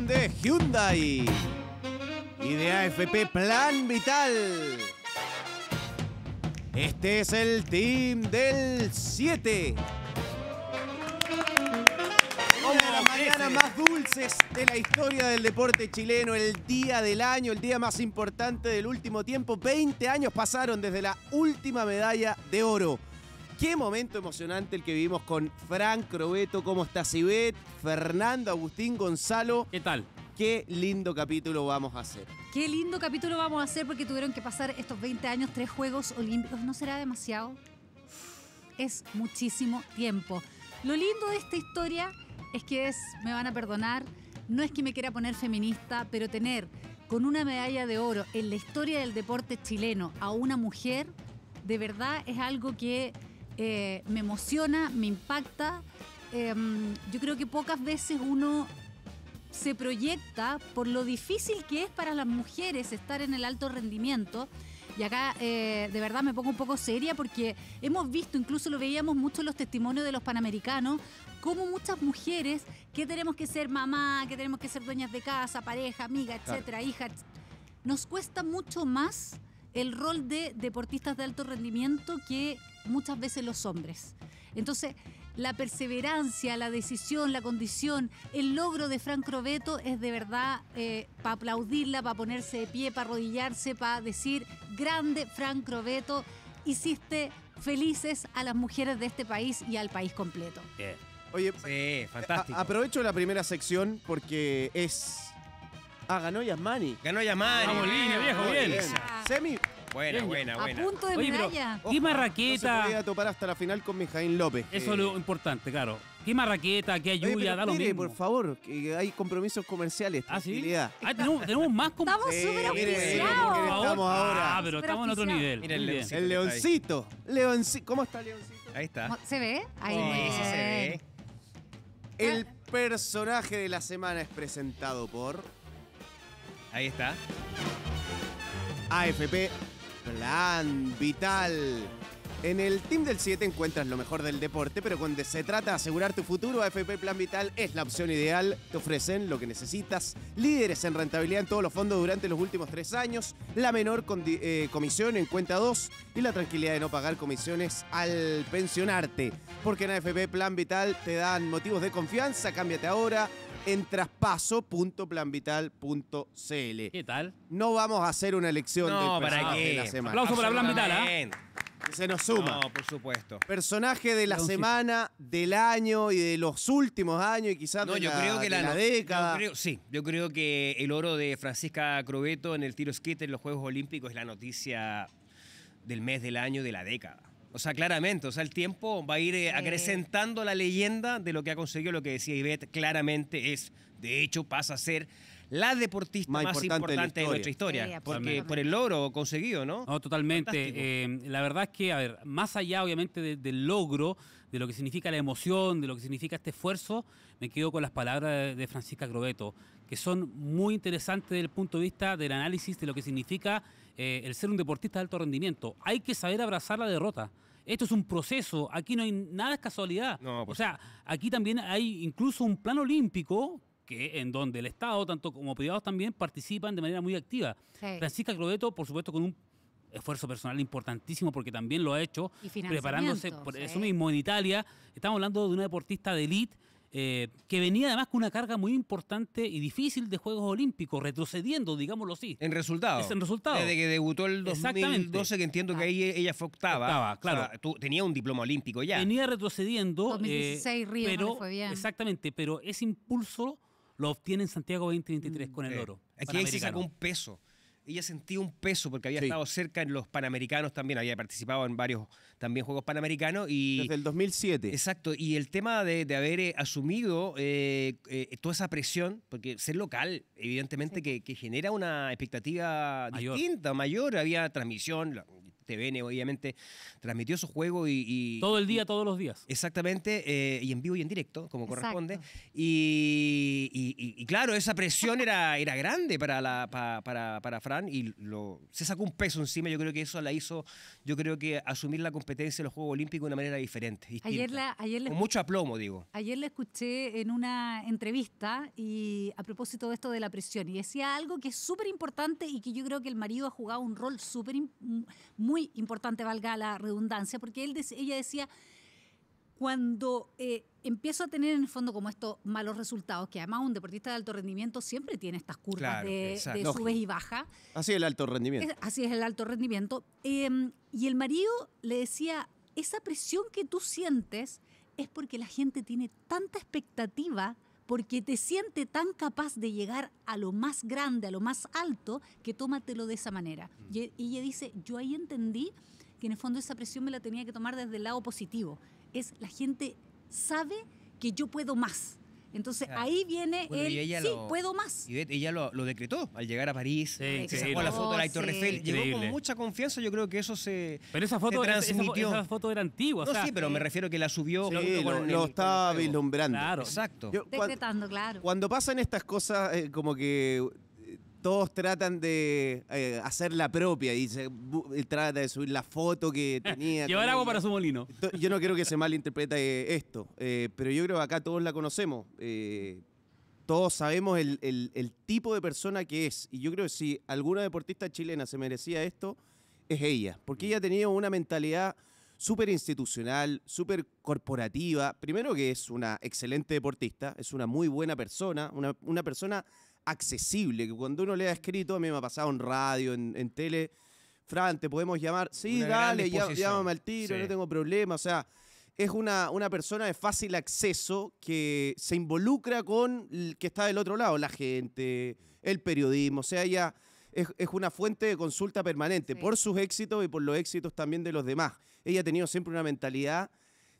de Hyundai y de AFP Plan Vital. Este es el team del 7. Una de las mañanas más dulces de la historia del deporte chileno, el día del año, el día más importante del último tiempo. 20 años pasaron desde la última medalla de oro. Qué momento emocionante el que vivimos con Frank Crobeto, ¿cómo está Sibet? Fernando, Agustín, Gonzalo. ¿Qué tal? Qué lindo capítulo vamos a hacer. Qué lindo capítulo vamos a hacer porque tuvieron que pasar estos 20 años, tres Juegos Olímpicos. ¿No será demasiado? Es muchísimo tiempo. Lo lindo de esta historia es que es, me van a perdonar, no es que me quiera poner feminista, pero tener con una medalla de oro en la historia del deporte chileno a una mujer, de verdad es algo que eh, me emociona, me impacta. Em, yo creo que pocas veces uno se proyecta por lo difícil que es para las mujeres estar en el alto rendimiento. Y acá eh, de verdad me pongo un poco seria porque hemos visto, incluso lo veíamos mucho en los testimonios de los panamericanos, cómo muchas mujeres que tenemos que ser mamá, que tenemos que ser dueñas de casa, pareja, amiga, etcétera, hija, nos cuesta mucho más el rol de deportistas de alto rendimiento que muchas veces los hombres. Entonces, la perseverancia, la decisión, la condición, el logro de Frank es de verdad eh, para aplaudirla, para ponerse de pie, para arrodillarse, para decir, grande Frank hiciste felices a las mujeres de este país y al país completo. Oye, sí, eh, fantástico. aprovecho la primera sección porque es... Ah, ganó Yasmani. Ganó Yasmani. Vamos, viejo, bien. Semi, Buena, buena, buena. A punto de Oye, pero, medalla. ¿qué marraqueta? No topar hasta la final con Mijaín López. Eso es lo eh. importante, claro. ¿Qué raqueta que ayuda? Da lo mire, por favor, que hay compromisos comerciales. ¿Ah, sí? Ah, tenemos, más compromisos. Estamos súper eh, Estamos ahora. Ah, pero estamos en otro nivel. el leoncito. ¿Cómo está Leoncito? Ahí está. ¿Se ve? Ahí se ve. El ah. personaje de la semana es presentado por... Ahí está. AFP plan vital. En el Team del 7 encuentras lo mejor del deporte, pero cuando se trata de asegurar tu futuro, AFP Plan Vital es la opción ideal. Te ofrecen lo que necesitas, líderes en rentabilidad en todos los fondos durante los últimos tres años, la menor eh, comisión en cuenta 2 y la tranquilidad de no pagar comisiones al pensionarte. Porque en AFP Plan Vital te dan motivos de confianza, cámbiate ahora, en traspaso.planvital.cl. ¿Qué tal? No vamos a hacer una elección no, ¿para qué? de la semana. Aplauso para Plan Vital, se nos suma. No, por supuesto. Personaje de la semana, del año y de los últimos años y quizás de, yo la, creo que la, década. sí, yo creo que el oro de Francisca Crobeto en el tiro skate en los Juegos Olímpicos es la noticia del mes, del año, de la década. O sea, claramente, o sea, el tiempo va a ir eh, acrecentando la leyenda de lo que ha conseguido, lo que decía Ivette, claramente es, de hecho, pasa a ser la deportista más, importante, de, nuestra historia, porque por el logro conseguido, ¿no? No, totalmente. Eh, la verdad es que, a ver, más allá obviamente del logro, de lo que significa la emoción, de lo que significa este esfuerzo, me quedo con las palabras de, de Francisca Grobeto son muy interesantes desde el punto de vista del análisis de lo que significa eh, el ser un deportista de alto rendimiento. Hay que saber abrazar la derrota. Esto es un proceso, aquí no hay nada de casualidad. O sea, aquí también hay incluso un plan olímpico que en donde el Estado, tanto como privados también, participan de manera muy activa. Francisca Cloveto, por supuesto, con un esfuerzo personal importantísimo porque también lo ha hecho preparándose por eso mismo en Italia. Estamos hablando de una deportista de elite eh, que venía además con una carga muy importante y difícil de Juegos Olímpicos, retrocediendo, digámoslo así. En resultados. En resultado. Desde que debutó el 2012, que entiendo que ah. ahí ella fue octava. claro. tenía un diploma olímpico ya. Venía retrocediendo. Eh, pero, fue bien. Exactamente, pero ese impulso lo obtiene en Santiago 2023 mm, con el oro. Aquí ahí se sacó un peso ella sentía un peso porque había estado cerca en los Panamericanos también, había participado en varios también Juegos Panamericanos. Y, Desde el 2007. Exacto, y el tema de, haber eh, asumido eh, eh, toda esa presión, porque ser local, evidentemente que, genera una expectativa distinta, mayor, había transmisión, TVN obviamente transmitió su juego y... Todo el día, todos los días. Exactamente, y en vivo y en directo, como corresponde. Y, y claro, esa presión era, era grande para, la, para, para, para, Fran y lo, se sacó un peso encima. Yo creo que eso la hizo, yo creo que asumir la competencia de los Juegos Olímpicos de una manera diferente. con mucho aplomo, digo. Ayer la escuché en una entrevista y a propósito de esto de la presión y decía algo que es súper importante y que yo creo que el marido ha jugado un rol súper, muy importante, valga la redundancia, porque él, ella decía cuando eh, empiezo a tener en el fondo como estos malos resultados, que además un deportista de alto rendimiento siempre tiene estas curvas de, de y baja. Así es el alto rendimiento. así es el alto rendimiento. Em, y el marido le decía, esa presión que tú sientes es porque la gente tiene tanta expectativa porque te siente tan capaz de llegar a lo más grande, a lo más alto, que tómatelo de esa manera. Mm. Y, y ella dice, yo ahí entendí que en el fondo esa presión me la tenía que tomar desde el lado positivo es la gente sabe que yo puedo más. Entonces ahí viene el sí, puedo más. Y ella lo, decretó al llegar a París, se sacó la foto de la Torre oh, llegó con mucha confianza, yo creo que eso se Pero esa foto, transmitió. foto era antigua, sí, pero me eh, refiero que la subió sí, lo, estaba vislumbrando. Claro. Exacto. cuando, Decretando, claro. Cuando pasan estas cosas eh, como que todos tratan de eh, hacer la propia y se, trata de subir la foto que tenía. Llevar agua para su molino. Yo no creo que se malinterprete eh, esto, eh, pero yo creo que acá todos la conocemos. todos sabemos el, tipo de persona que es. Y yo creo que si alguna deportista chilena se merecía esto, es ella. Porque mm. ella ha tenido una mentalidad súper institucional, súper corporativa. Primero que es una excelente deportista, es una muy buena persona, una persona accesible, que cuando uno le ha escrito, a mí me ha pasado en radio, en, tele, Fran, te podemos llamar, sí, dale, llámame al tiro, no tengo problema, o sea, es una, una, persona de fácil acceso que se involucra con el que está del otro lado, la gente, el periodismo, o sea, ella es, una fuente de consulta permanente por sus éxitos y por los éxitos también de los demás. Ella ha tenido siempre una mentalidad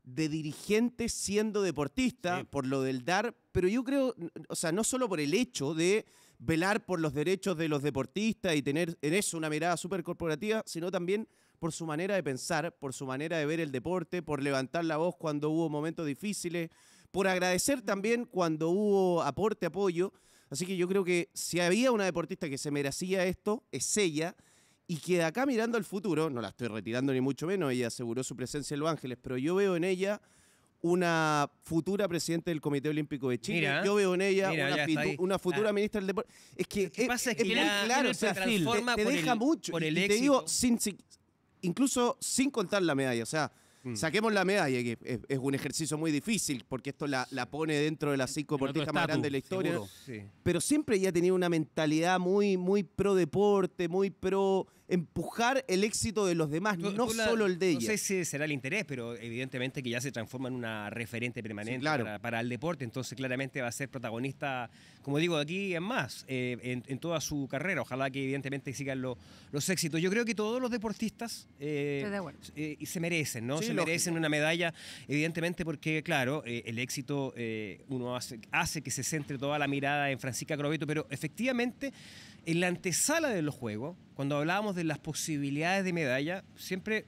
de dirigente siendo deportista, por lo del dar, pero yo creo, o sea, no solo por el hecho de velar por los derechos de los deportistas y tener en eso una mirada súper corporativa, sino también por su manera de pensar, por su manera de ver el deporte, por levantar la voz cuando hubo momentos difíciles, por agradecer también cuando hubo aporte, apoyo. Así que yo creo que si había una deportista que se merecía esto, es ella. Y que de acá mirando al futuro, no la estoy retirando ni mucho menos, ella aseguró su presencia en Los Ángeles, pero yo veo en ella una futura presidenta del Comité Olímpico de Chile. Yo veo en ella una, futura ah. ministra del deporte. Es que, es, muy claro, te, deja mucho. y Te digo, incluso sin contar la medalla. O sea, Mm. Saquemos la medalla, que es, un ejercicio muy difícil, porque esto la, pone dentro de las cinco deportistas más grandes de la historia. Pero siempre ella ha tenido una mentalidad muy, muy pro deporte, muy pro empujar el éxito de los demás, no solo el de ella. No sé si será el interés, pero evidentemente que ya se transforma en una referente permanente para el deporte, entonces claramente va a ser protagonista como digo, aquí es más, eh, en, toda su carrera. Ojalá que evidentemente sigan los éxitos. Yo creo que todos los deportistas eh, eh se merecen, ¿no? se merecen una medalla, evidentemente porque, claro, eh, el éxito uno hace, que se centre toda la mirada en Francisca Crobeto, pero efectivamente en la antesala de los Juegos, cuando hablábamos de las posibilidades de medalla, siempre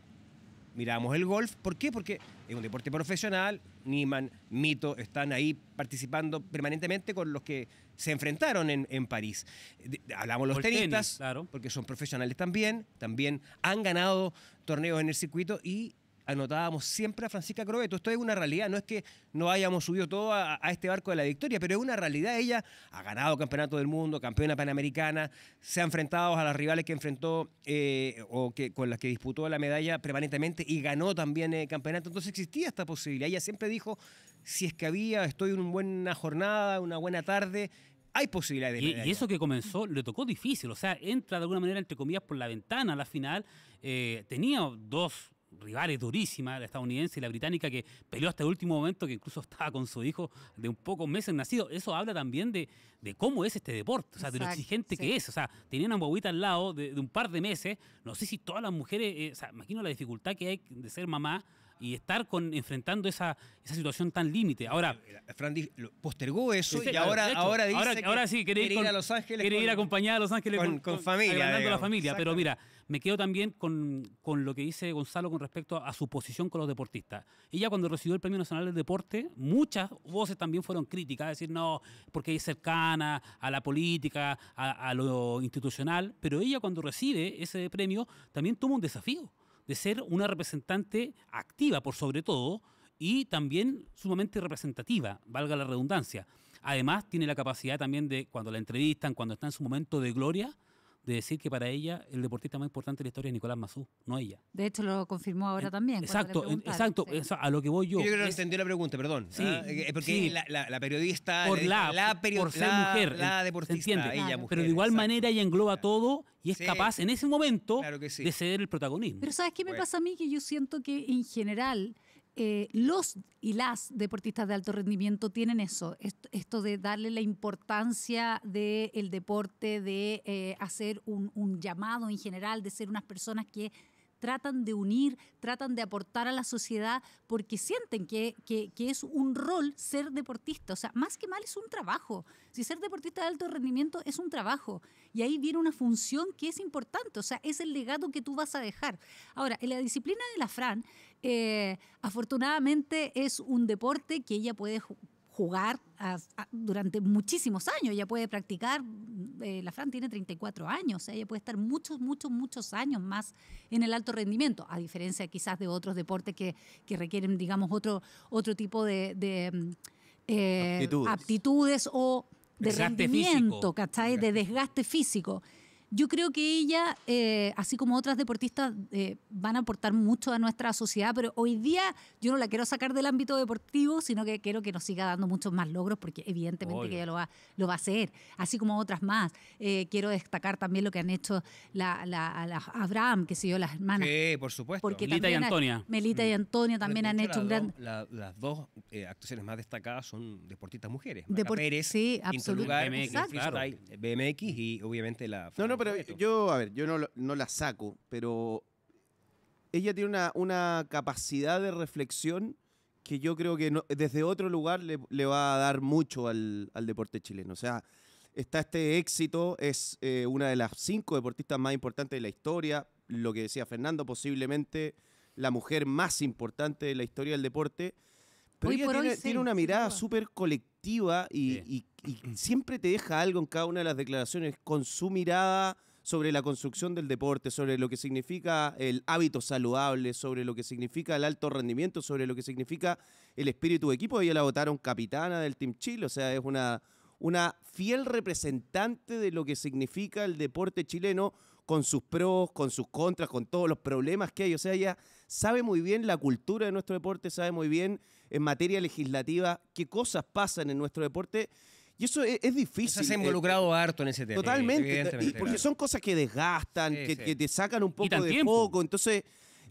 mirábamos el golf. ¿Por qué? Porque es un deporte profesional, Niman, Mito, están ahí participando permanentemente con los que se enfrentaron en, en París. De, hablamos los tenistas, porque son profesionales también, también han ganado torneos en el circuito y anotábamos siempre a Francisca Crobeto. Esto es una realidad, no es que no hayamos subido todo a, este barco de la victoria, pero es una realidad. Ella ha ganado campeonato del mundo, campeona panamericana, se ha enfrentado a las rivales que enfrentó eh, o que, con las que disputó la medalla permanentemente y ganó también eh, campeonato. Entonces existía esta posibilidad. Ella siempre dijo, si es que había, estoy en una buena jornada, una buena tarde, hay posibilidades de Y, eso que comenzó le tocó difícil, o sea, entra de alguna manera, entre comillas, por la ventana a la final. Eh, tenía dos rivales durísimas, la estadounidense y la británica, que peleó hasta el último momento, que incluso estaba con su hijo de un poco meses nacido. Eso habla también de, de cómo es este deporte, o sea, de lo exigente que es. O sea, tenía una bobita al lado de, un par de meses. No sé si todas las mujeres, eh, imagino la dificultad que hay de ser mamá y estar con enfrentando esa, situación tan límite. Ahora Fran postergó eso y ahora dice que quiere, ir, a Los Ángeles quiere ir acompañada a Los Ángeles con, familia, la familia, pero mira, me quedo también con, lo que dice Gonzalo con respecto a, su posición con los deportistas. Ella cuando recibió el Premio Nacional del Deporte, muchas voces también fueron críticas, decir, no, porque es cercana a la política, a, a lo institucional, pero ella cuando recibe ese premio también toma un desafío de ser una representante activa, por sobre todo, y también sumamente representativa, valga la redundancia. Además, tiene la capacidad también de, cuando la entrevistan, cuando está en su momento de gloria, de decir que para ella el deportista más importante de la historia es Nicolás Mazú, no ella. De hecho, lo confirmó ahora también. Exacto, exacto, a lo que voy yo. Yo creo que no entendí la pregunta, perdón. Sí, ¿ah? eh, eh, Porque La, periodista. Por la, ser mujer. La deportista. Ella, Pero de igual manera ella engloba todo y es capaz en ese momento de ceder el protagonismo. Pero ¿sabes qué me pasa a mí? Que yo siento que en general eh, los y las deportistas de alto rendimiento tienen eso, esto, de darle la importancia del deporte, de eh, hacer un, un llamado en general, de ser unas personas que tratan de unir, tratan de aportar a la sociedad porque sienten que, es un rol ser deportista. O sea, más que mal es un trabajo. Si ser deportista de alto rendimiento es un trabajo y ahí viene una función que es importante, o sea, es el legado que tú vas a dejar. Ahora, en la disciplina de la Fran, eh, afortunadamente es un deporte que ella puede jugar durante muchísimos años. Ella puede practicar, eh, la Fran tiene 34 años, ella puede estar muchos, muchos, muchos años más en el alto rendimiento, a diferencia quizás de otros deportes que, que requieren, digamos, otro, otro tipo de, mm, eh, aptitudes. o de rendimiento, De desgaste físico. Yo creo que ella, eh, así como otras deportistas, eh, van a aportar mucho a nuestra sociedad, pero hoy día yo no la quiero sacar del ámbito deportivo, sino que quiero que nos siga dando muchos más logros, porque evidentemente que ella lo va, lo va a hacer, así como otras más. Eh, quiero destacar también lo que han hecho la, la, Abraham, que siguió las hermanas. Sí, por supuesto. Melita y Antonia. Melita y mm. Antonia también han hecho un gran... las dos actuaciones más destacadas son deportistas mujeres. Pérez, sí, absolutamente. BMX, claro. BMX y obviamente la yo, a ver, yo no, la saco, pero ella tiene una, capacidad de reflexión que yo creo que desde otro lugar le, va a dar mucho al, deporte chileno. O sea, está este éxito, es eh, una de las cinco deportistas más importantes de la historia, lo que decía Fernando, posiblemente la mujer más importante de la historia del deporte. Pero ella tiene, una mirada súper colectiva y, siempre te deja algo en cada una de las declaraciones con su mirada sobre la construcción del deporte, sobre lo que significa el hábito saludable, sobre lo que significa el alto rendimiento, sobre lo que significa el espíritu de equipo. Ella la votaron capitana del Team Chile, o sea, es una, una fiel representante de lo que significa el deporte chileno con sus pros, con sus contras, con todos los problemas que hay. O sea, ella sabe muy bien la cultura de nuestro deporte, sabe muy bien en materia legislativa, qué cosas pasan en nuestro deporte. Y eso e-, es, es difícil. Se ha eh, involucrado harto en ese tema. Totalmente. porque son cosas que desgastan, que, te sacan un poco de foco. Entonces,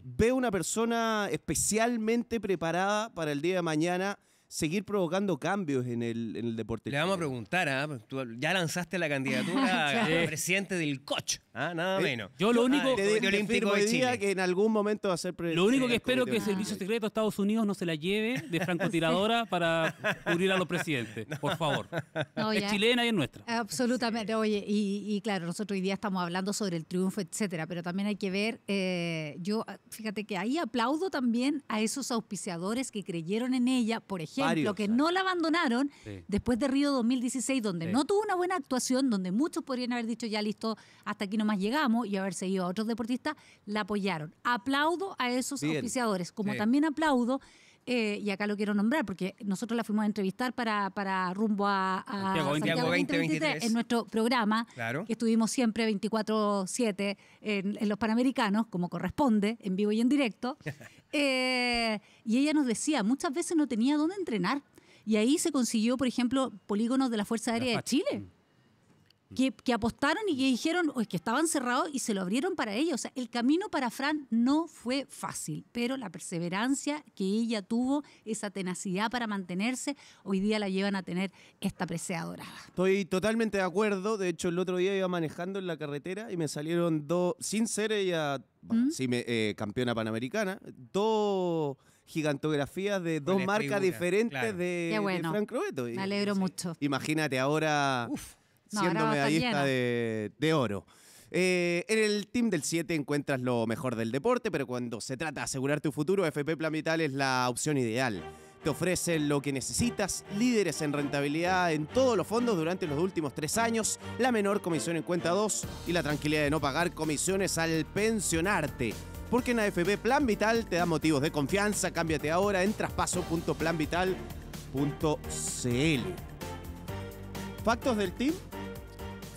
ve una persona especialmente preparada para el día de mañana seguir provocando cambios en el, en el deporte. Le vamos a preguntar, ¿ah? pues ya lanzaste la candidatura ah, a presidente del coche ¿ah? nada eh, menos. Yo lo único que en algún momento va a ser Lo único que espero que el Servicio Secreto de Estados Unidos no se la lleve de francotiradora para cubrir a los presidentes, por favor. es chilena y es nuestra. Absolutamente. Oye, y, claro, nosotros hoy día estamos hablando sobre el triunfo, etcétera, pero también hay que ver, eh, yo fíjate que ahí aplaudo también a esos auspiciadores que creyeron en ella, por ejemplo ejemplo, que no la abandonaron después de Río 2016, donde no tuvo una buena actuación, donde muchos podrían haber dicho ya listo, hasta aquí nomás llegamos y haber seguido a otros deportistas, la apoyaron. Aplaudo a esos oficiadores, como también aplaudo eh, y acá lo quiero nombrar porque nosotros la fuimos a entrevistar para, para rumbo a, a Santiago, en nuestro programa, que estuvimos siempre 24-7 en, los Panamericanos, como corresponde, en vivo y en directo. Eh, y ella nos decía, muchas veces no tenía dónde entrenar. Y ahí se consiguió, por ejemplo, polígonos de la Fuerza Aérea de Chile. Mm que, apostaron y que dijeron es que estaban cerrados y se lo abrieron para ellos. O sea, el camino para Fran no fue fácil, pero la perseverancia que ella tuvo, esa tenacidad para mantenerse, hoy día la llevan a tener esta presea dorada. Estoy totalmente de acuerdo. De hecho, el otro día iba manejando en la carretera y me salieron dos, sin ser ella ¿Mm? eh, campeona panamericana, dos gigantografías de dos marcas diferentes de, Fran de, Me alegro mucho. Imagínate ahora siendo medallista de, de, oro. Eh, en el team del 7 encuentras lo mejor del deporte, pero cuando se trata de asegurar tu futuro, FP Plan Vital es la opción ideal. Te ofrecen lo que necesitas, líderes en rentabilidad en todos los fondos durante los últimos tres años, la menor comisión en cuenta 2 y la tranquilidad de no pagar comisiones al pensionarte. Porque en AFP Plan Vital te da motivos de confianza. Cámbiate ahora en traspaso.planvital.cl. ¿Factos del team?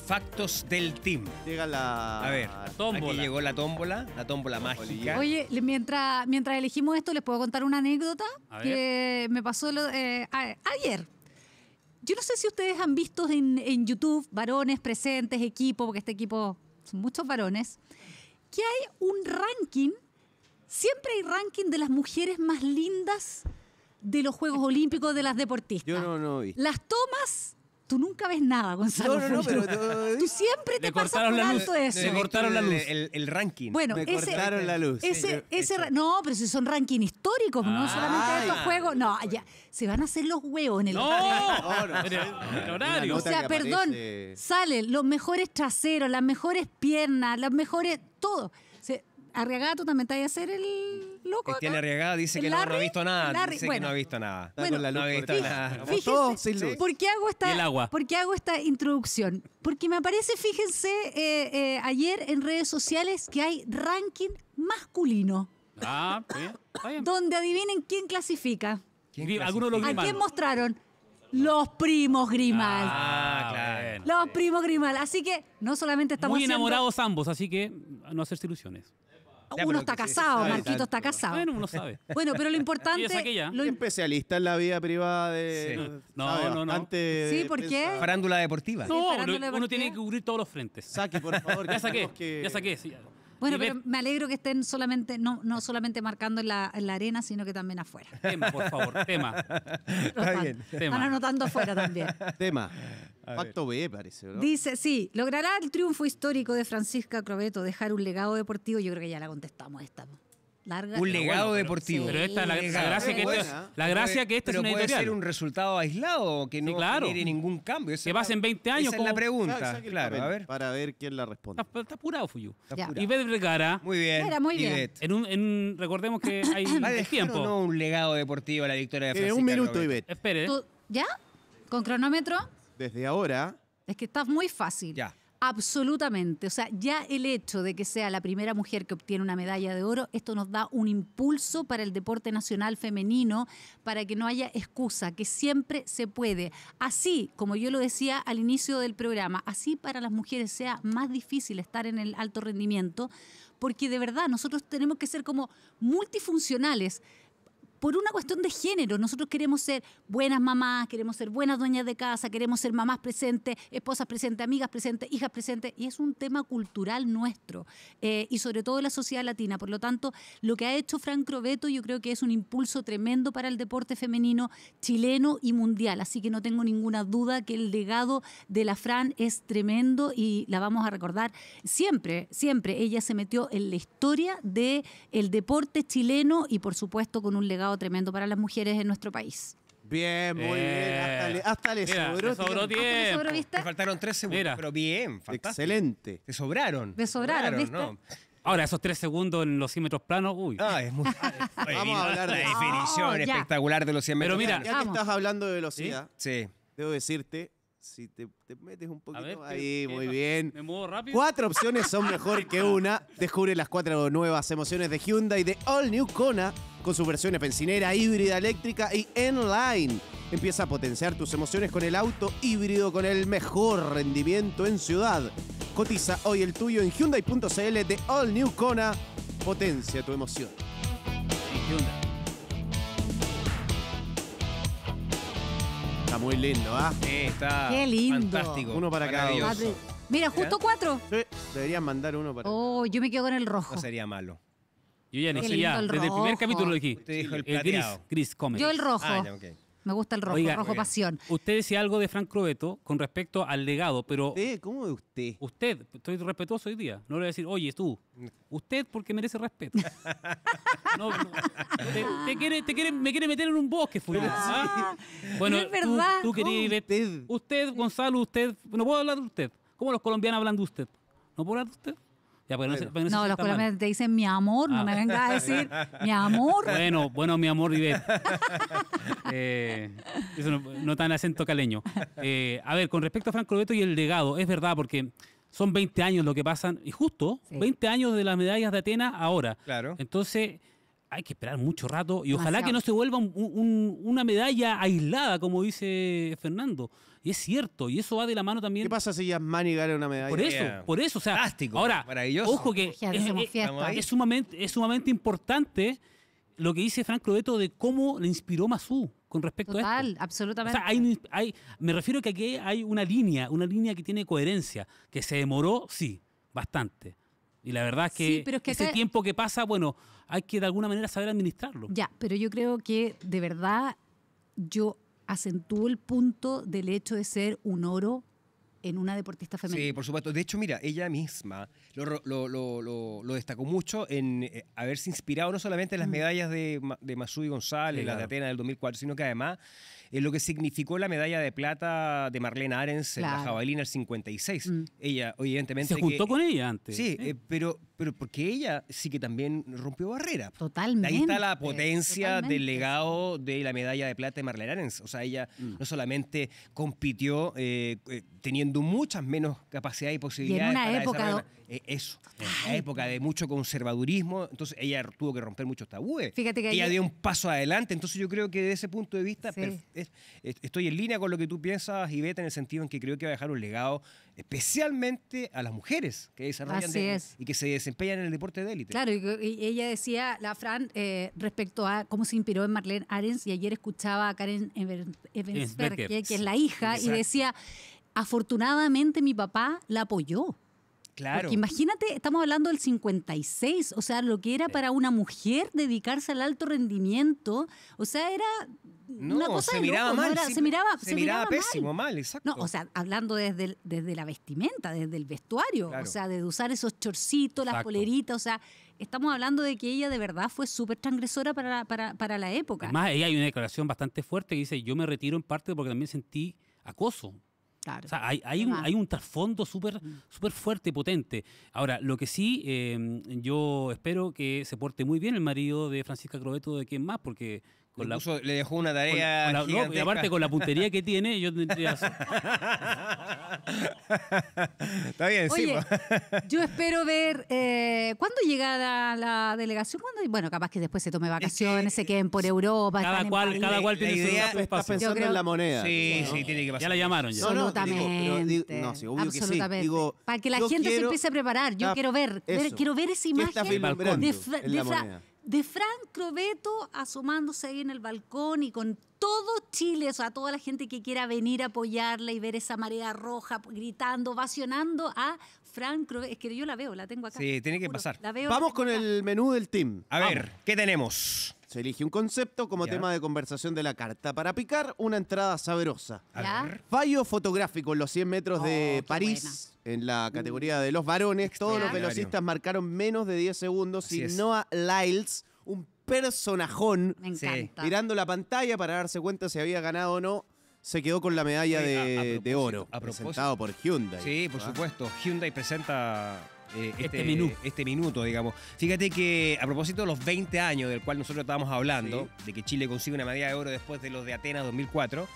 Factos del Team. Llega la A ver, Aquí llegó la tómbola, la tómbola mágica. Oye, mientras, mientras elegimos esto, les puedo contar una anécdota que me pasó eh, ayer. Yo no sé si ustedes han visto en, YouTube varones presentes, equipo, porque este equipo son muchos varones, que hay un ranking, siempre hay ranking de las mujeres más lindas de los Juegos Olímpicos de las deportistas. Yo no, no vi. Las tomas Tú nunca ves nada, Gonzalo. No, eh, tú siempre te pasas por alto luz, eso. Se cortaron la luz. El, ranking. Bueno, ese, cortaron la luz. Ese, no, pero si son rankings históricos, no ah, solamente de estos juegos. No, ya se van a hacer los huevos en el horario. O sea, perdón, salen los mejores traseros, las mejores piernas, las mejores todo. Arriagato también te va a hacer el loco. Tiene arriesgada, dice que no, ha visto nada. dice que no ha visto nada. Bueno, nada. ¿por qué hago esta, hago esta introducción? Porque me aparece, fíjense, eh, eh, ayer en redes sociales que hay ranking masculino. Ah, bien. Donde adivinen quién clasifica. ¿A quién mostraron? Los primos Grimal. Ah, ah claro. Los primos Grimal. Así que no solamente estamos. Muy enamorados ambos, así que no hacerse ilusiones uno está casado, Marquito está casado. Bueno, uno sabe. Bueno, pero lo importante. Lo especialista en la vida privada de. No, no, no, Sí, ¿por qué? Farándula deportiva. No, uno tiene que cubrir todos los frentes. Saque, por favor. ya saqué. Ya saqué, bueno, pero me... alegro que estén solamente, no, no solamente marcando en la, arena, sino que también afuera. Tema, por favor, tema. Está bien. Tema. Están anotando afuera también. Tema. Pacto B, parece, ¿no? Dice, sí, ¿logrará el triunfo histórico de Francisca Crobeto dejar un legado deportivo? Yo creo que ya la contestamos esta. Un legado deportivo. Pero, esta, la, la gracia, que, esto, la gracia que esta es una puede ser un resultado aislado que no tiene ningún cambio. que pasen 20 años. Esa es la pregunta, Para ver quién la responde. Está, apurado, Fuyu. y Vergara. Muy bien. muy bien. En un, recordemos que hay tiempo. no un legado deportivo a la victoria de Francisca. Eh, un minuto, Ivette. Espere. ¿Ya? ¿Con cronómetro? Desde ahora. Es que está muy fácil. Ya. Absolutamente. O sea, ya el hecho de que sea la primera mujer que obtiene una medalla de oro, esto nos da un impulso para el deporte nacional femenino, para que no haya excusa, que siempre se puede. Así, como yo lo decía al inicio del programa, así para las mujeres sea más difícil estar en el alto rendimiento, porque de verdad nosotros tenemos que ser como multifuncionales por una cuestión de género. Nosotros queremos ser buenas mamás, queremos ser buenas dueñas de casa, queremos ser mamás presentes, esposas presentes, amigas presentes, hijas presentes, y es un tema cultural nuestro, eh, y sobre todo la sociedad latina. Por lo tanto, lo que ha hecho Fran Crobeto yo creo que es un impulso tremendo para el deporte femenino chileno y mundial, así que no tengo ninguna duda que el legado de la Fran es tremendo y la vamos a recordar siempre, siempre. Ella se metió en la historia del el deporte chileno y por supuesto con un legado tremendo para las mujeres en nuestro país. Bien, muy eh, bien. Hasta, hasta le, sobró. sobró tiempo. Ah, sobró, faltaron tres segundos. Pero bien, fantástico. Excelente. Te sobraron. Me sobraron, Ahora, esos tres segundos en los 100 metros planos, uy. Ah, es muy. Vamos a hablar de la definición espectacular de los 100 metros Pero mira, Ya que estás hablando de velocidad, sí. debo decirte si te, metes un poquito ahí, muy bien. Me muevo rápido. Cuatro opciones son mejor que una. Descubre las cuatro nuevas emociones de Hyundai de All New Kona con sus versiones bencinera, híbrida, eléctrica y inline. line Empieza a potenciar tus emociones con el auto híbrido con el mejor rendimiento en ciudad. Cotiza hoy el tuyo en Hyundai.cl de All New Kona. Potencia tu emoción. Hyundai. Está muy lindo, ¿ah? Sí, está. Qué lindo. Fantástico. Uno para cada uno. Mira, justo cuatro. Sí, deberían mandar uno para. Oh, yo me quedo con el rojo. No sería malo. Yo ya ni Desde el primer capítulo dije. Te dijo el eh, gris, gris, come. Yo el rojo. Ah, me gusta el rojo, rojo pasión. Usted decía algo de Frank Croeto con respecto al legado, pero. ¿Usted? ¿Cómo de usted? Usted, estoy respetuoso hoy día. No le voy a decir, oye, tú. Usted porque merece respeto. no, me quiere meter en un bosque, Fulvio. ¿ah? bueno, es verdad. Usted. usted, Gonzalo, usted. No puedo hablar de usted. ¿Cómo los colombianos hablan de usted? ¿No puedo hablar de usted? no, los colombianos te dicen mi amor, no me ah. vengas a decir mi amor. Bueno, bueno, mi amor, river eh, eso no, tan acento caleño. Eh, a ver, con respecto a Franco Roberto y el legado, es verdad, porque son 20 años lo que pasan, y justo 20 años de las medallas de Atenas ahora. Claro. Entonces hay que esperar mucho rato y ojalá que no se vuelva una medalla aislada, como dice Fernando, y es cierto, y eso va de la mano también. ¿Qué pasa si Yasmani gana una medalla? Por eso, por eso. O sea, ahora, ojo que es, sumamente, es sumamente importante lo que dice Frank Loreto de cómo le inspiró Masú con respecto a esto. Total, absolutamente. O sea, hay, me refiero que aquí hay una línea, una línea que tiene coherencia, que se demoró, sí, bastante. Y la verdad que, ese tiempo que pasa, bueno, hay que de alguna manera saber administrarlo. Ya, pero yo creo que de verdad yo acentuó el punto del hecho de ser un oro en una deportista femenina. Sí, por supuesto. De hecho, mira, ella misma lo, destacó mucho en eh, haberse inspirado no solamente en las mm. medallas de, de y González, la las de Atenas del 2004, sino que además en eh, lo que significó la medalla de plata de Marlene Arens en la jabalina del 56. Mm. Ella, evidentemente... Se juntó con ella antes. Sí, ¿eh? pero, pero porque ella sí que también rompió barrera. Totalmente. Ahí está la potencia del legado de la medalla de plata de Marlene Arens. O sea, ella mm. no solamente compitió eh, eh, teniendo muchas menos capacidades y posibilidades. Eh, en una época. eso, época de mucho conservadurismo. Entonces ella tuvo que romper muchos tabúes. Fíjate que ella, ella... dio un paso adelante. Entonces yo creo que desde ese punto de vista estoy en línea con lo que tú piensas, Ivette, en el sentido en que creo que va a dejar un legado especialmente a las mujeres que desarrollan y que se desempeñan en el deporte de élite. Claro, y, ella decía, la Fran, eh, respecto a cómo se inspiró en Marlene Arens, y ayer escuchaba a Karen Evensberg, que, es la hija, y decía, afortunadamente mi papá la apoyó. Porque imagínate, estamos hablando del 56, o sea, lo que era para una mujer dedicarse al alto rendimiento, o sea, era una cosa se, miraba mal, se miraba se, se miraba, pésimo, mal. exacto. No, o sea, hablando desde, desde la vestimenta, desde el vestuario, o sea, de usar esos chorcitos, las poleritas, o sea, estamos hablando de que ella de verdad fue súper transgresora para, para, para la época. Además, ella hay una declaración bastante fuerte que dice, yo me retiro en parte porque también sentí acoso Claro. O sea, hay, hay, un, hay un, trasfondo súper mm. super fuerte, potente. Ahora, lo que sí, eh, yo espero que se porte muy bien el marido de Francisca Crobeto de quien más, porque Incluso le, dejó una tarea. y aparte con la puntería que tiene, yo Está bien, pues. yo espero ver eh, cuándo llega la, delegación. Bueno, capaz que después se tome vacaciones, se queden por Europa. Cada cual, cada cual tiene su espacio. pensando en la moneda. Sí, sí, tiene que pasar. Ya la llamaron yo. Absolutamente. no, sí, Que sí. digo, Para que la gente se empiece a preparar. Yo quiero ver, quiero ver esa imagen de, de Frank Crobeto asomándose ahí en el balcón y con todo Chile, o sea, toda la gente que quiera venir a apoyarla y ver esa marea roja gritando, vacionando a Frank Crobeto. Es que yo la veo, la tengo acá. Sí, tiene que pasar. Vamos con el menú del team. A ver, ¿qué tenemos? Se elige un concepto como tema de conversación de la carta para picar una entrada sabrosa. Fallo fotográfico en los 100 metros de oh, París, en la mm. categoría de los varones. Todos los velocistas marcaron menos de 10 segundos y Noah Lyles, un personajón, tirando mirando la pantalla para darse cuenta si había ganado o no se quedó con la medalla de, oro, presentado por Hyundai. Sí, por supuesto. Hyundai presenta eh, este, este, este, minuto, digamos. Fíjate que a propósito de los 20 años del cual nosotros estábamos hablando, de que Chile consigue una medalla de oro después de los de Atenas 2004,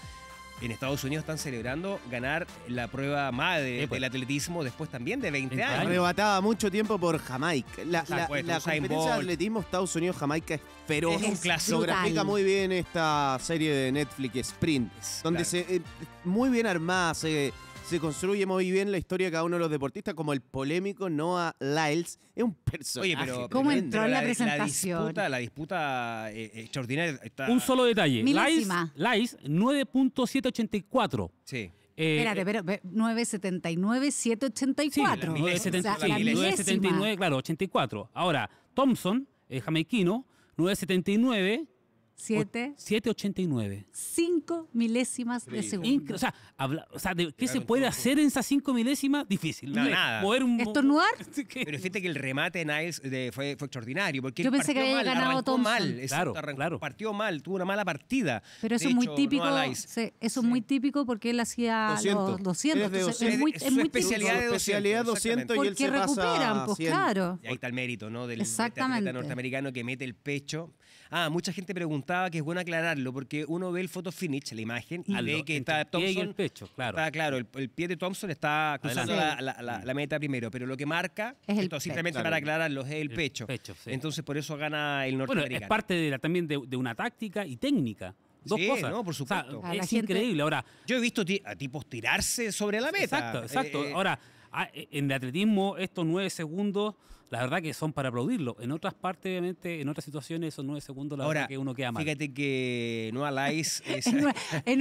en Estados Unidos están celebrando ganar la prueba madre del atletismo después también de 20 años. Arrebataba mucho tiempo por Jamaica. La, competencia de atletismo Estados Unidos-Jamaica es feroz. Es un clásico. grafica muy bien esta serie de Netflix Sprint, donde se eh, muy bien armada, se se construye muy bien la historia de cada uno de los deportistas, como el polémico Noah Lyles es un personaje. Oye, pero ¿cómo entró en la, presentación? La disputa, eh, extraordinaria. Un solo detalle. Lyles, Lyles 9.784. Sí. Eh, Espérate, eh, pero 979, 784. Sí, 979, claro, 84. Ahora, Thompson, jamaiquino, 979, 7. 7,89. 5 milésimas de segundo. Incre o sea, habla, o sea de, ¿qué se puede hacer en esas 5 milésimas? Difícil. No, nada. Mover un, ¿Estornudar? Pero fíjate que el remate de Niles eh, de, fue, fue, extraordinario. Porque Yo pensé que había mal, ganado arrancó mal. Exacto, claro, arrancó, claro. Partió mal, tuvo una mala partida. Pero eso es muy típico. No sí, eso es muy típico porque él hacía 200. los 200. Es, muy 200. es, es muy, es muy especialidad típico. de 200. Especialidad 200 y él se recuperan, pasa pues claro. Y ahí está el mérito, ¿no? Del atleta norteamericano que mete el pecho Ah, mucha gente preguntaba que es bueno aclararlo, porque uno ve el foto finish, la imagen, y ve que está Thompson. el pecho, claro. Está claro, el, pie de Thompson está cruzando la, meta primero, pero lo que marca, es simplemente para aclararlo, es el, pecho. Entonces, por eso gana el norteamericano. Bueno, es parte de también de, una táctica y técnica. Dos cosas. No, por supuesto. es increíble. Ahora, yo he visto a tipos tirarse sobre la meta. Exacto, exacto. Eh, eh, Ahora, Ah, e, en atletismo, estos nueve segundos, la verdad que son para aplaudirlo. En otras partes, obviamente, en otras situaciones, esos nueve segundos, la verdad que uno queda mal. Fíjate que no Lyles, en,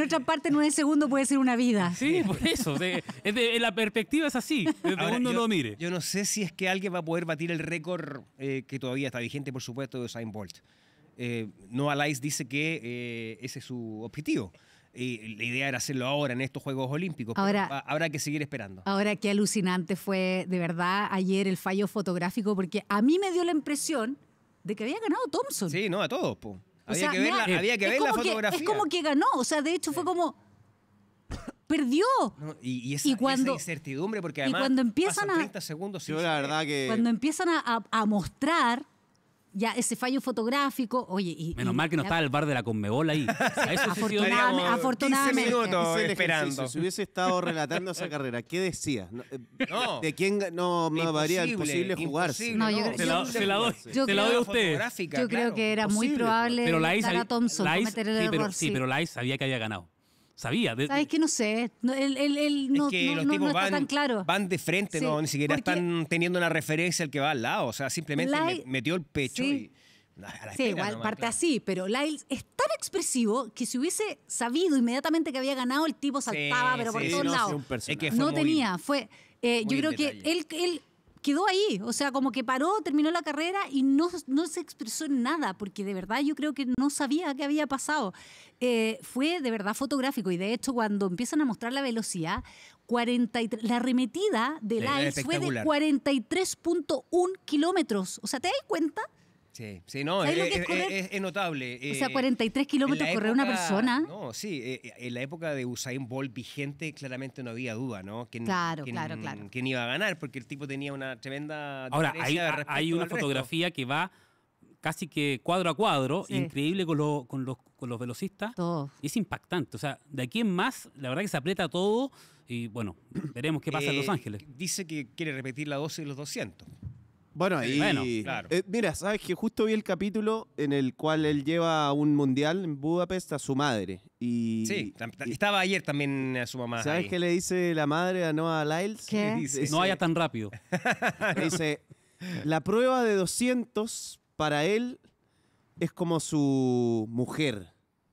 otras otra parte, nueve segundos puede ser una vida. Sí, por eso. En la perspectiva es así. lo mire. Yo no sé si es que alguien va a poder batir el récord eh, que todavía está vigente, por supuesto, de Usain Bolt. Eh, Noah Lice dice que eh, ese es su objetivo. Y la idea era hacerlo ahora en estos Juegos Olímpicos. Ahora, habrá que seguir esperando. Ahora, qué alucinante fue de verdad ayer el fallo fotográfico, porque a mí me dio la impresión de que había ganado Thompson. Sí, no, a todos. Había, que ver, la, fotografía. es como que ganó, o sea, de hecho fue como, perdió. y, esa, cuando, incertidumbre, porque además y cuando empiezan 30 a, segundos. Yo la verdad que... Cuando empiezan a, a mostrar ya ese fallo fotográfico, oye, y, Menos mal que no estaba el bar de la Conmebol ahí. afortunadamente, afortunadamente. esperando. Si hubiese estado relatando esa carrera, ¿qué decía? No, eh, ¿De quién no me varía el posible jugarse? No, yo, se, la, doy, la doy a usted. Yo creo que era muy probable pero la Thompson la ICE, sí, sí, pero la ICE sabía que había ganado. Sabía. De, que No sé. él, no, es que los tipos van, tan claro. van de frente, no, ni siquiera están teniendo una referencia el que va al lado. O sea, simplemente metió el pecho y. sí, igual parte así, pero Lyle es tan expresivo que si hubiese sabido inmediatamente que había ganado, el tipo saltaba, pero por todos lados. Es que no tenía, fue. Eh, yo creo que él, él quedó ahí, o sea, como que paró, terminó la carrera y no, se expresó en nada, porque de verdad yo creo que no sabía qué había pasado. Eh, fue de verdad fotográfico y de hecho cuando empiezan a mostrar la velocidad, 43, la arremetida del ICE fue de 43.1 kilómetros, o sea, ¿te das cuenta? Sí, sí, no, eh, eh, es, notable. o sea, 43 eh, kilómetros correr una persona. No, sí, en la época de Usain Bolt vigente claramente no había duda, ¿no? ¿Quién, claro, claro, iba a ganar, porque el tipo tenía una tremenda... Ahora, hay, una fotografía que va casi que cuadro a cuadro, increíble con, con, los, con los velocistas. es impactante. O sea, de aquí en más, la verdad que se aprieta todo y bueno, veremos qué pasa en Los Ángeles. Dice que quiere repetir la 12 y los 200. Bueno, ahí. Eh, mira, sabes que justo vi el capítulo en el cual él lleva un mundial en Budapest a su madre. Y, sí, estaba ayer también a su mamá. ¿Sabes qué le dice la madre a Noah Lyles? ¿Qué? Dice, no vaya tan rápido. dice, la prueba de 200 para él es como su mujer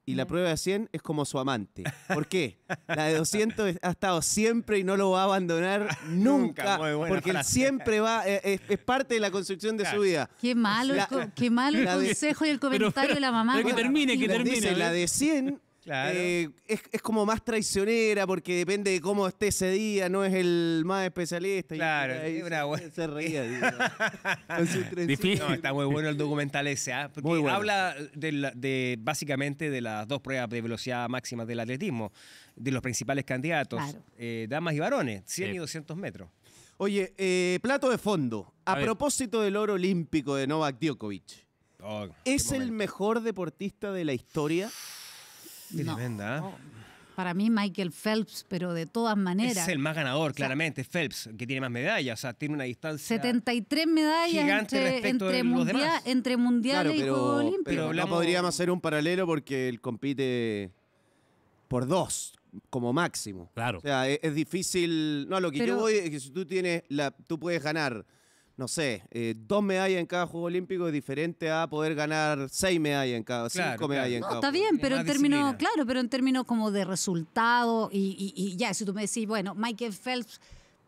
y la prueba de 100 es como su amante. ¿Por qué? La de 200 ha estado siempre y no lo va a abandonar nunca, porque él siempre va, eh, eh, es, parte de la construcción de su vida. Qué malo, qué el consejo y el comentario de la mamá. que termine, que termine. Dice, la de 100 eh, es, como más traicionera porque depende de cómo esté ese día, no es el más especialista. Claro, y, es una buena. Se reía. Difícil. No, está muy bueno el documental ese, ¿ah? porque habla de, básicamente de las dos pruebas de velocidad máxima del atletismo, de los principales candidatos, eh, damas y varones, 100 y 200 metros. Oye, eh, plato de fondo. A, propósito del oro olímpico de Novak Djokovic, oh, ¿es el mejor deportista de la historia? ¿ah? para mí Michael Phelps, pero de todas maneras. Es el más ganador, claramente, Phelps, que tiene más medallas, o sea, tiene una distancia. 73 medallas entre, entre, mundial, mundiales y Juegos Olímpicos. Pero no podríamos hacer un paralelo porque él compite por dos, como máximo. Claro. O sea, e-, es, difícil. No, lo que yo voy es que si tú tienes tú puedes ganar no sé, eh, dos medallas en cada Juego Olímpico es diferente a poder ganar seis medallas en cada, cinco medallas en no, cada. Está bien, pero en términos, claro, pero en términos como de resultado y, ya, si tú me decís, bueno, Michael Phelps,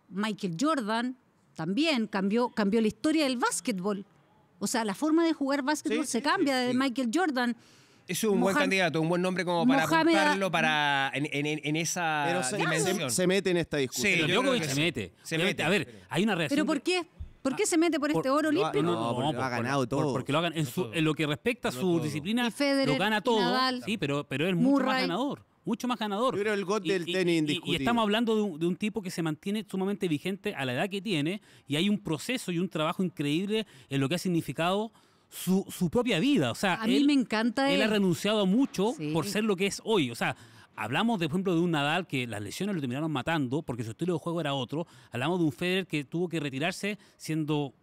Michael Jordan también cambió, cambió la historia del básquetbol. O sea, la forma de jugar básquetbol se cambia de Michael Jordan. Es un buen candidato, un buen nombre como para apuntarlo para en, esa se, dimensión. Se, mete en esta discusión. Sí, que se mete. Se mete. A ver, hay una reacción. ¿Pero por qué? ¿Por ah, qué se mete por, este oro olímpico? No, porque lo ha ganado todo. porque lo hagan en, lo que respecta a su disciplina, lo gana todo. sí, pero, pero es mucho más ganador. Mucho más ganador. Yo el got del tenis indiscutible. Y, estamos hablando de un, tipo que se mantiene sumamente vigente a la edad que tiene y hay un proceso y un trabajo increíble en lo que ha significado su, su propia vida. O sea, a mí me encanta Él, él ha renunciado mucho por ser lo que es hoy. O sea, Hablamos, de, por ejemplo, de un Nadal que las lesiones lo terminaron matando porque su estilo de juego era otro. Hablamos de un Federer que tuvo que retirarse siendo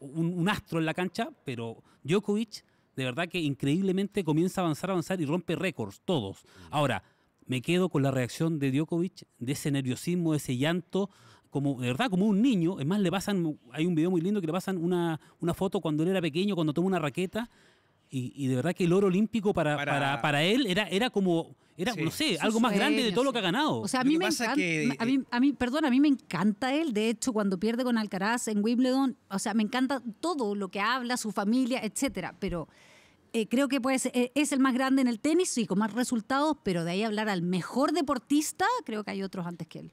un, astro en la cancha, pero Djokovic, de verdad que increíblemente comienza a avanzar, avanzar y rompe récords, todos. Ahora, me quedo con la reacción de Djokovic, de ese nerviosismo, de ese llanto, como de verdad, como un niño. Es más, le pasan, hay un video muy lindo que le pasan una, foto cuando él era pequeño, cuando toma una raqueta y, de verdad que el oro olímpico para, para, para, él era, era como, era, no sé, algo más grande de todo lo que ha ganado. O sea, a mí me encanta, eh, a, mí, perdón, a mí me encanta él, de hecho, cuando pierde con Alcaraz en Wimbledon, o sea, me encanta todo lo que habla, su familia, etcétera, pero... Eh, creo que pues, es el más grande en el tenis, y con más resultados, pero de ahí hablar al mejor deportista, creo que hay otros antes que él.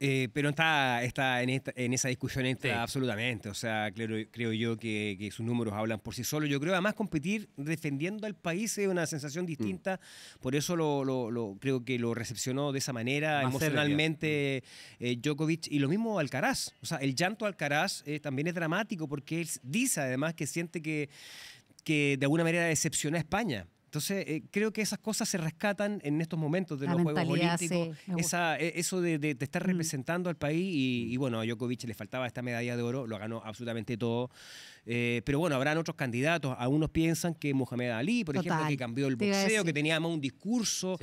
Eh, pero está, está, en, esa discusión entra absolutamente. O sea, creo, yo que, sus números hablan por sí solos. Yo creo además competir defendiendo al país es una sensación mm. distinta. Por eso lo, creo que lo recepcionó de esa manera internamente emocionalmente eh, Djokovic. Y lo mismo Alcaraz. O sea, el llanto Alcaraz eh, también es dramático porque él dice además que siente que que de alguna manera decepciona a España. Entonces, eh, creo que esas cosas se rescatan en estos momentos de los Juegos Olímpicos. esa, eh, eso de, estar mm. representando al país. Y, bueno, a Djokovic le faltaba esta medalla de oro, lo ganó absolutamente todo. Eh, pero bueno, habrán otros candidatos. Algunos piensan que Mohamed Ali, por ejemplo, que cambió el boxeo, que tenía más un discurso.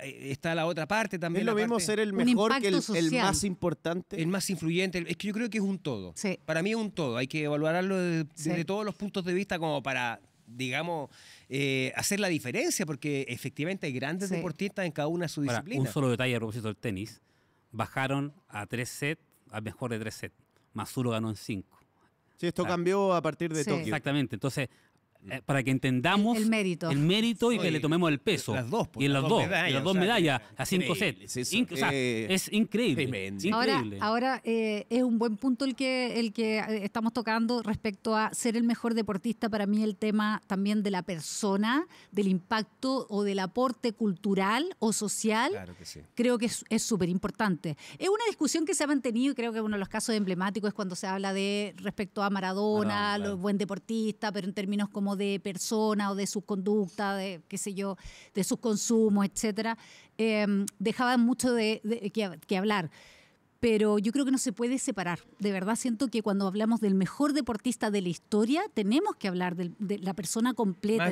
Está la otra parte también. Es lo mismo ser el mejor que el, más importante. El más influyente. Es que yo creo que es un todo. Para mí es un todo. Hay que evaluarlo desde todos los puntos de vista como para digamos, eh, hacer la diferencia, porque efectivamente hay grandes deportistas en cada una de sus disciplinas. Un solo detalle a propósito del tenis, bajaron a tres sets, a mejor de tres sets. Masuro ganó en cinco. Sí, esto ah. cambió a partir de sí. Exactamente, entonces eh, para que entendamos el, mérito, el mérito y que le tomemos el peso. Las pues, y las, las dos, medallas, las dos medallas a cinco eh, Es, increíble. Ahora, eh, es un buen punto el que, el que estamos tocando respecto a ser el mejor deportista. Para mí el tema también de la persona, del impacto o del aporte cultural o social, creo que es súper importante. Es una discusión que se ha mantenido creo que uno de los casos emblemáticos es cuando se habla de respecto a Maradona, los buen deportista, pero en términos como de persona o de su conducta, de qué sé yo, de sus consumos, etcétera, eh, dejaban mucho de, que hablar pero yo creo que no se puede separar. De verdad siento que cuando hablamos del mejor deportista de la historia, tenemos que hablar de la persona completa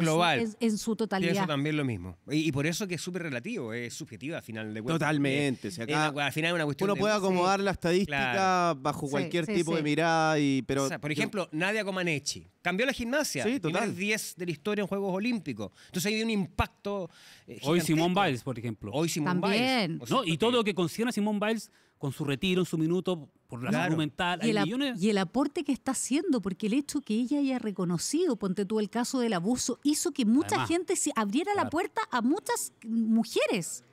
En, su, totalidad. Y eso también lo mismo. Y, por eso que es súper relativo, es subjetiva al final de cuentas. Totalmente. al final es una cuestión uno puede acomodar la estadística bajo cualquier tipo de mirada. Y, pero por ejemplo, Nadia Comaneci cambió la gimnasia. Sí, total. 10 de la historia en Juegos Olímpicos. Entonces hay un impacto. Eh, Hoy Simón Biles, por ejemplo. Hoy Simón Biles. no, y todo lo que concierne a Simón Biles con su retiro en su minuto por la mental. Y, el millones... y el aporte que está haciendo, porque el hecho que ella haya reconocido, ponte tú el caso del abuso, hizo que mucha gente se abriera la puerta a muchas mujeres.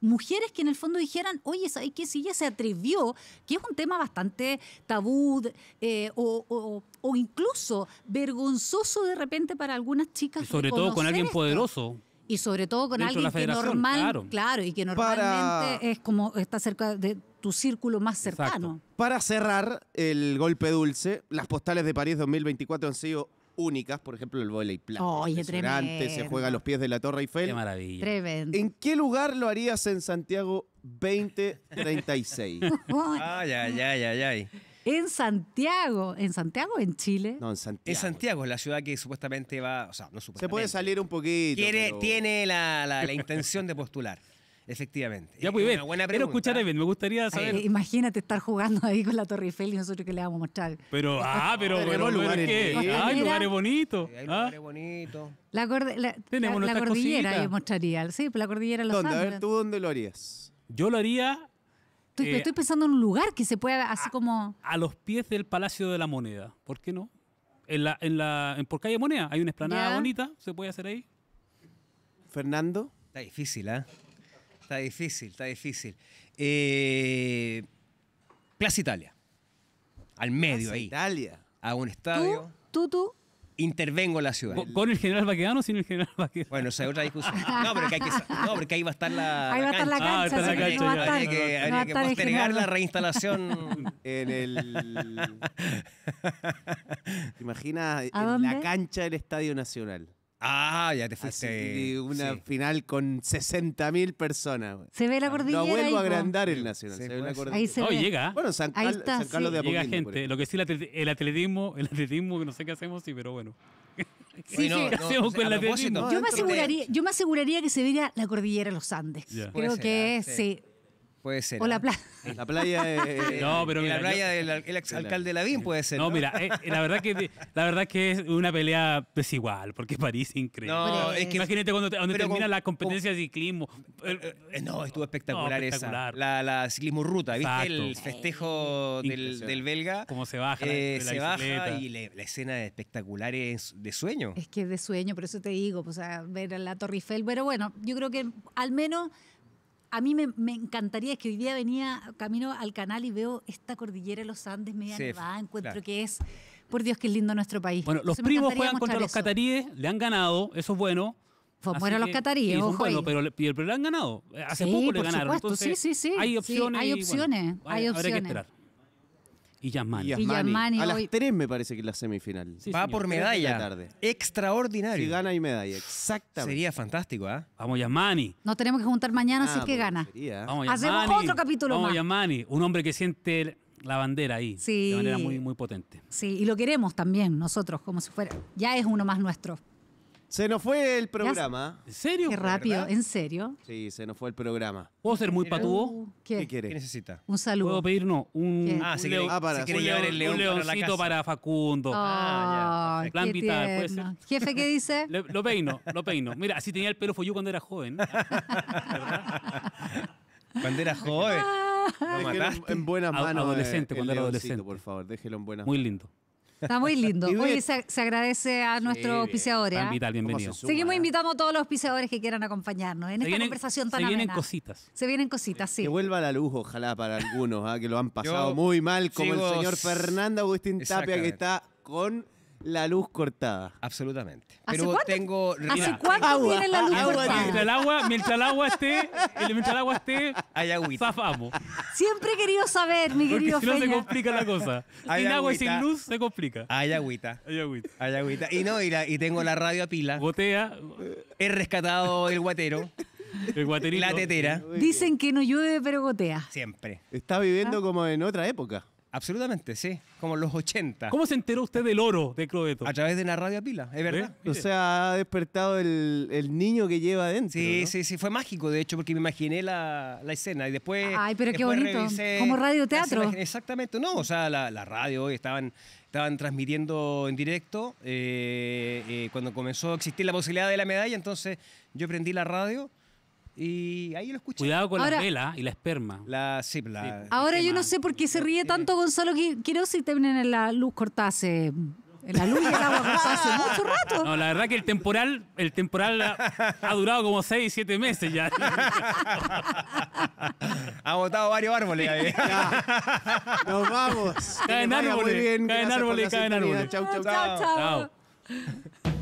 Mujeres que en el fondo dijeran, oye, ¿sabes qué? Si ella se atrevió, que es un tema bastante tabú eh, o, incluso vergonzoso de repente para algunas chicas. sobre todo con alguien poderoso y sobre todo con alguien que normal, claro. y que normalmente es como está cerca de tu círculo más cercano. Para cerrar el golpe dulce, las postales de París 2024 han sido únicas, por ejemplo, el Voley plata. tremendo. Se juega a los pies de la Torre Eiffel. Qué maravilla. Tremendo. ¿En qué lugar lo harías en Santiago 2036? ay, ay, ay, ay, ay. En Santiago, en Santiago, en Chile. No, en Santiago. En Santiago es la ciudad que supuestamente va, o sea, no supuestamente. Se puede salir un poquito. Tiene la, intención de postular. Efectivamente. Ya, pues, bien. Una buena pregunta. Pero escuchar bien, me gustaría saber. Eh, imagínate estar jugando ahí con la Torre Eiffel y nosotros que le vamos a mostrar. Pero, ah, pero, pero ¿qué? Ah, hay lugares bonitos. Hay lugares bonitos. La, pues, la, cordillera y mostraría, sí, la cordillera lo los ¿Dónde? A ver, ¿tú dónde lo harías? Yo lo haría eh, estoy, pensando en un lugar que se pueda así como... A los pies del Palacio de la Moneda, ¿por qué no? En la, en la, en por calle Moneda hay una esplanada bonita, se puede hacer ahí. Fernando. Está difícil, ¿eh? Está difícil, está difícil. Eh, Plaza Italia. Al medio Plaza ahí. Italia. A un estadio. ¿Tú? ¿Tú, tú? intervengo en la ciudad. ¿Con el general Baquedano o sin el general Baquedano? Bueno, esa es otra discusión. No, pero hay que, no, porque ahí va a estar la, ahí va a estar la cancha. Ah, hay habría que, postergar la reinstalación en el... imagina En la cancha del Estadio Nacional. Ah, ya te fuiste. una final con 60.000 personas. Se ve la ah, cordillera. No vuelvo a agrandar el Nacional. Se, ve la cordillera. Ahí se ve. llega. Bueno, San, ahí está, Carlos de Apoquindo. Llega gente. Lo que sí, el atletismo, el atletismo que no sé qué hacemos, sí, pero bueno. Sí, sí. Yo me, aseguraría, que se viera la cordillera de los Andes. Creo que sí. Puede ser. O la ¿ah? playa. La playa de, la playa del ex alcalde Lavín puede ser. No, mira, eh, la, verdad que, la verdad que es una pelea desigual, pues, porque París es increíble. Imagínate cuando, termina la competencia de ciclismo. Eh, eh, no, estuvo espectacular, esa. La, ciclismo ruta, ¿viste? El festejo del, belga. Como se baja. la, y la escena espectacular es de sueño. Es que es de sueño, por eso te digo, pues a ver la Torre Eiffel. Pero bueno, yo creo que al menos a mí me, encantaría, encantaría que hoy día venía camino al canal y veo esta cordillera de los Andes media nevada, encuentro que es, por Dios, qué lindo nuestro país. Bueno, los primos juegan contra los cataríes, le han ganado, eso es bueno. Fueron los cataríes, ojo bueno, pero, le han ganado. Hace poco le Supuesto. sí, sí, sí. Hay opciones. hay opciones. hay, hay opciones. que esperar. Y Yasmani. A las tres me parece que es la semifinal. Va por medalla. tarde. Extraordinario. Si gana y medalla, exactamente. Sería fantástico, ¿ah? Vamos, Yamani. Nos tenemos que juntar mañana si ah, que gana. Vamos, Hacemos otro capítulo Vamos, Yamani, Un hombre que siente la bandera ahí. Sí. De manera muy, muy potente. Sí, y lo queremos también nosotros, como si fuera. Ya es uno más nuestro. Se nos fue el programa. ¿En serio? Qué rápido, ¿en serio? Sí, se nos fue el programa. ¿Puedo ser muy patúo? Uh, ¿Qué? ¿Qué quiere? ¿Qué necesita? Un saludo. ¿Puedo pedir? No, un. Ah, se quiere, ah, para, llevar el león un leoncito para, la casa. para Facundo. ah, ya. Plan qué vital, puede ser. Jefe, ¿qué dice? lo peino, lo peino. Mira, así tenía el pelo yo cuando era joven. Cuando era joven. Ah. Lo mataste. En, buena buenas manos. Eh, adolescente, cuando era adolescente. Por favor, déjelo en buenas Muy lindo. Está muy lindo. Hoy se, agradece a nuestros auspiciadores. ¿eh? Seguimos ¿eh? invitando a todos los auspiciadores que quieran acompañarnos en esta conversación tan Se vienen cositas. Se vienen cositas, sí. Que vuelva la luz, ojalá, para algunos, ¿ah? que lo han pasado muy mal, como el señor Fernando Agustín Tapia, que está con la luz cortada. Absolutamente. Pero tengo. ¿Hace cuánto agua, tiene la luz cortada? Mientras el agua, mientras agua esté, el- mientras el agua esté, Hay agüita. zafamos. Siempre he querido saber, mi Porque querido si no se complica la cosa. Hay Sin agua y sin luz se complica. Hay agüita. Hay agüita. Hay agüita. Y no, y, y tengo la radio a pila. Gotea, He rescatado el guatero. el guaterito. la tetera. Dicen que no llueve, pero gotea. Siempre. Está viviendo como en otra época. Absolutamente, sí. Como los 80. ¿Cómo se enteró usted del oro de Crobeto? A través de la radio a pila, es ¿Eh? verdad. O sea, ha despertado el, niño que lleva adentro. Sí, sí, sí. Fue mágico, de hecho, porque me imaginé la, escena. Y después. Ay, pero qué bonito. Como radioteatro. Exactamente, no. O sea, la, radio hoy estaban estaban transmitiendo en directo eh, eh, cuando comenzó a existir la posibilidad de la medalla. Entonces yo prendí la radio y ahí lo escuché. Cuidado con la vela y la esperma. La, Ahora yo no sé por qué se ríe tanto Gonzalo Quiero si en la luz cortase en la luz y el agua hace mucho rato. No, la verdad que el temporal, el temporal ha, durado como 6, 7 meses ya. ha botado varios árboles. Ahí. Nos vamos. Caen árboles. Caen árboles, caen árboles. chao chao chao